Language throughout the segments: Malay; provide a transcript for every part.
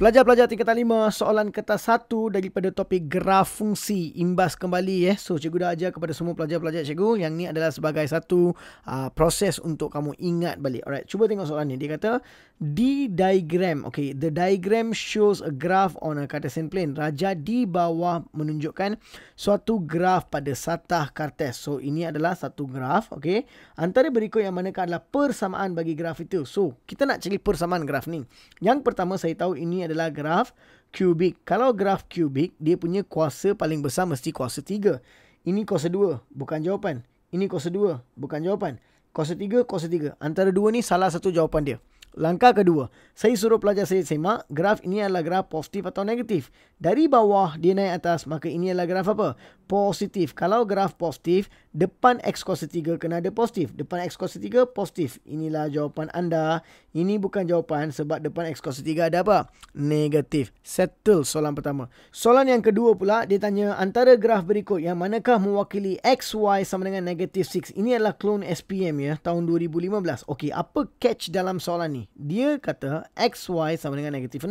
Pelajar-pelajar tingkatan 5, soalan kertas 1 daripada topik graf fungsi imbas kembali. Eh. So, cikgu dah ajar kepada semua pelajar-pelajar cikgu. Yang ni adalah sebagai satu uh, proses untuk kamu ingat balik. Alright, cuba tengok soalan ni. Dia kata, D diagram. Okay, the diagram shows a graph on a Cartesian plane. Raja di bawah menunjukkan suatu graf pada satah kartes. So, ini adalah satu graf. Okay, antara berikut yang manakah adalah persamaan bagi graf itu. So, kita nak cari persamaan graf ni. Yang pertama, saya tahu ini adalah adalah graf kubik. Kalau graf kubik, dia punya kuasa paling besar mesti kuasa 3. Ini kuasa 2, bukan jawapan. Ini kuasa 2, bukan jawapan. Kuasa 3, kuasa 3. Antara dua ni salah satu jawapan dia. Langkah kedua, saya suruh pelajar saya semak graf ini adalah graf positif atau negatif. Dari bawah dia naik atas, maka ini adalah graf apa? positif. Kalau graf positif, depan x kuasa 3 kena ada positif. Depan x kuasa 3 positif. Inilah jawapan anda. Ini bukan jawapan sebab depan x kuasa 3 ada apa? Negatif. Settle soalan pertama. Soalan yang kedua pula, dia tanya antara graf berikut yang manakah mewakili xy sama dengan negatif 6. Ini adalah clone SPM ya, tahun 2015. Okey, apa catch dalam soalan ni? Dia kata xy sama dengan negatif 6.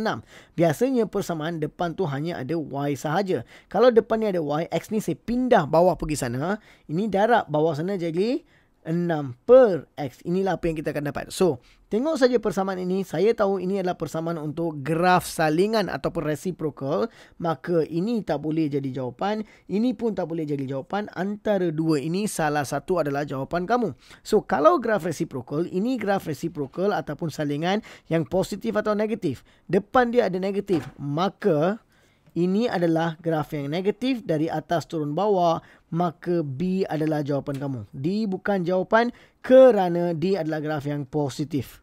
Biasanya persamaan depan tu hanya ada y sahaja. Kalau depan ni ada y, x ni masih pindah bawah pergi sana ini darab bawah sana jadi 6 per X inilah apa yang kita akan dapat so tengok saja persamaan ini saya tahu ini adalah persamaan untuk graf salingan ataupun reciprocal maka ini tak boleh jadi jawapan ini pun tak boleh jadi jawapan antara dua ini salah satu adalah jawapan kamu so kalau graf reciprocal ini graf reciprocal ataupun salingan yang positif atau negatif depan dia ada negatif maka ini adalah graf yang negatif dari atas turun bawah. Maka B adalah jawapan kamu. D bukan jawapan kerana D adalah graf yang positif.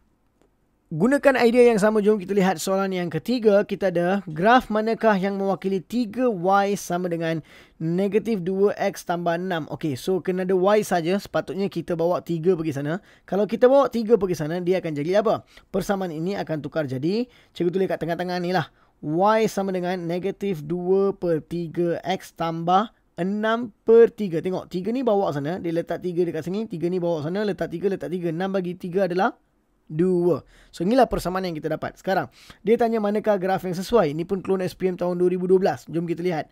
Gunakan idea yang sama jom kita lihat soalan yang ketiga. Kita ada graf manakah yang mewakili 3y sama dengan negatif 2x tambah 6. Okey, so kena ada y saja. Sepatutnya kita bawa 3 pergi sana. Kalau kita bawa 3 pergi sana, dia akan jadi apa? Persamaan ini akan tukar jadi, cikgu tulis kat tengah-tengah ni lah. Y sama dengan negatif 2 per 3 X tambah 6 per 3. Tengok, 3 ni bawa sana. Dia letak 3 dekat sini. 3 ni bawa sana. Letak 3, letak 3. 6 bagi 3 adalah 2. So, inilah persamaan yang kita dapat. Sekarang, dia tanya manakah graf yang sesuai. Ini pun klon SPM tahun 2012. Jom kita lihat.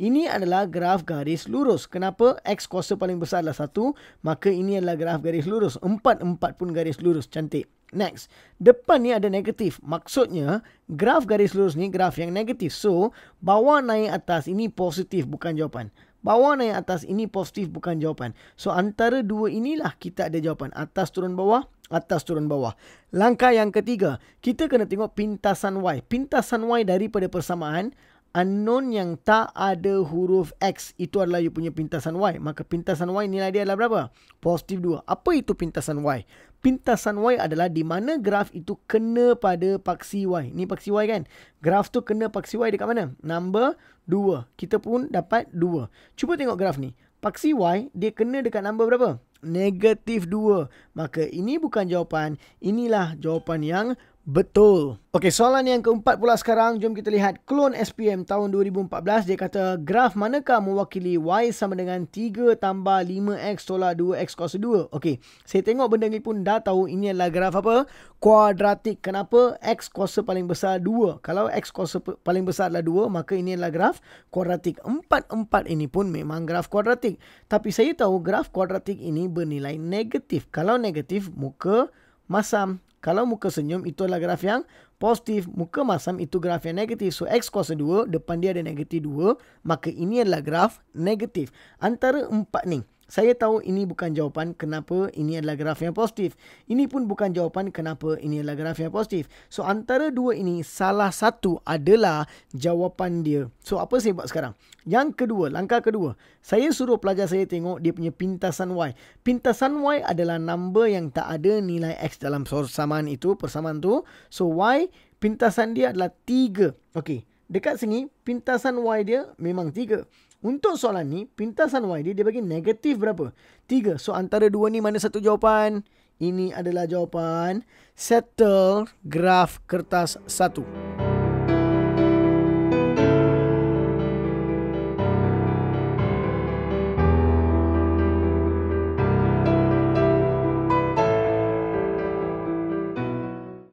Ini adalah graf garis lurus. Kenapa? X kuasa paling besar adalah 1. Maka ini adalah graf garis lurus. 4, 4 pun garis lurus. Cantik. Next, depan ni ada negatif. Maksudnya, graf garis lurus ni graf yang negatif. So, bawah naik atas ini positif bukan jawapan. Bawah naik atas ini positif bukan jawapan. So, antara dua inilah kita ada jawapan. Atas turun bawah, atas turun bawah. Langkah yang ketiga, kita kena tengok pintasan Y. Pintasan Y daripada persamaan unknown yang tak ada huruf X itu adalah you punya pintasan Y. Maka pintasan Y nilai dia adalah berapa? Positif 2. Apa itu pintasan Y? Pintasan Y adalah di mana graf itu kena pada paksi Y. Ini paksi Y kan? Graf tu kena paksi Y dekat mana? Number 2. Kita pun dapat 2. Cuba tengok graf ni. Paksi Y dia kena dekat number berapa? Negatif 2. Maka ini bukan jawapan. Inilah jawapan yang Betul. Okey, soalan yang keempat pula sekarang. Jom kita lihat klon SPM tahun 2014. Dia kata, graf manakah mewakili Y sama dengan 3 tambah 5X tolak 2X kos 2? Okey, saya tengok benda ni pun dah tahu ini adalah graf apa? Kuadratik. Kenapa X kuasa paling besar 2? Kalau X kuasa paling besar adalah 2, maka ini adalah graf kuadratik. 4-4 ini pun memang graf kuadratik. Tapi saya tahu graf kuadratik ini bernilai negatif. Kalau negatif, muka masam. Kalau muka senyum itu adalah graf yang positif. Muka masam itu graf yang negatif. So x kuasa 2 depan dia ada negatif 2. Maka ini adalah graf negatif. Antara empat ni. Saya tahu ini bukan jawapan kenapa ini adalah graf yang positif. Ini pun bukan jawapan kenapa ini adalah graf yang positif. So antara dua ini salah satu adalah jawapan dia. So apa saya buat sekarang? Yang kedua, langkah kedua. Saya suruh pelajar saya tengok dia punya pintasan Y. Pintasan Y adalah number yang tak ada nilai X dalam persamaan itu, persamaan tu. So Y pintasan dia adalah 3. Okay. Dekat sini pintasan Y dia memang 3. Untuk soalan ni, pintasan y YD dia bagi negatif berapa? Tiga. So, antara dua ni mana satu jawapan? Ini adalah jawapan settle graf kertas satu. Okay.